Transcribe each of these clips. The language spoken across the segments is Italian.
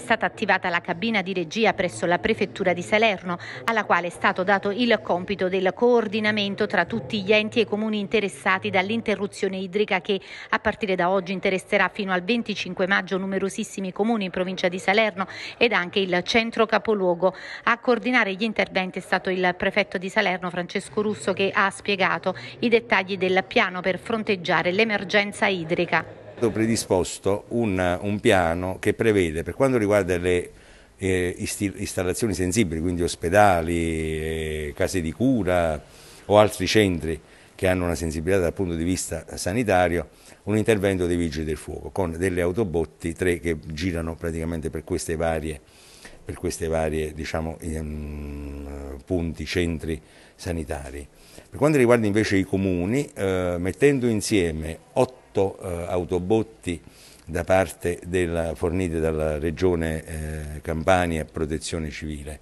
È stata attivata la cabina di regia presso la Prefettura di Salerno, alla quale è stato dato il compito del coordinamento tra tutti gli enti e comuni interessati dall'interruzione idrica che a partire da oggi interesserà fino al 25 maggio numerosissimi comuni in provincia di Salerno ed anche il centro capoluogo. A coordinare gli interventi è stato il prefetto di Salerno Francesco Russo che ha spiegato i dettagli del piano per fronteggiare l'emergenza idrica. Ho predisposto un, un piano che prevede, per quanto riguarda le eh, installazioni sensibili, quindi ospedali, eh, case di cura o altri centri che hanno una sensibilità dal punto di vista sanitario, un intervento dei vigili del fuoco con delle autobotti, tre che girano praticamente per queste varie, per queste varie diciamo, ehm, punti, centri sanitari. Per quanto riguarda invece i comuni, eh, mettendo insieme 8 otto eh, autobotti da parte della, fornite dalla Regione eh, Campania e Protezione Civile,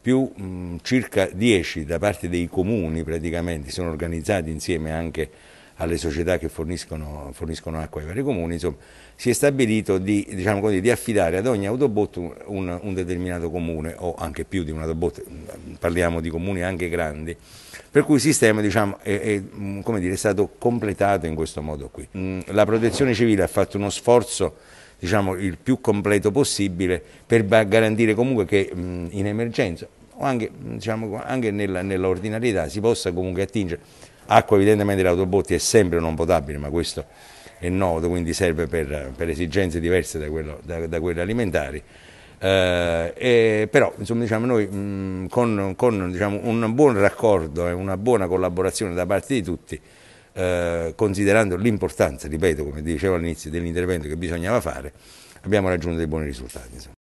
più mh, circa 10 da parte dei comuni praticamente, sono organizzati insieme anche alle società che forniscono, forniscono acqua ai vari comuni, insomma, si è stabilito di, diciamo così, di affidare ad ogni autobot un, un determinato comune o anche più di un autobot, parliamo di comuni anche grandi, per cui il sistema diciamo, è, è, mm, dire, è, stato completato in questo modo qui. Mm, la protezione civile ha fatto uno sforzo diciamo, il più completo possibile per garantire comunque che mm, in emergenza o anche, diciamo, anche nell'ordinarietà si possa comunque attingere. Acqua evidentemente l'autobotti è sempre non potabile, ma questo è noto, quindi serve per, per esigenze diverse da, quello, da, da quelle alimentari. Eh, però insomma, diciamo, noi mh, mm, con, con diciamo, un buon raccordo e una buona collaborazione da parte di tutti, eh, considerando l'importanza, ripeto, come dicevo all'inizio dell'intervento che bisognava fare, abbiamo raggiunto dei buoni risultati. Insomma.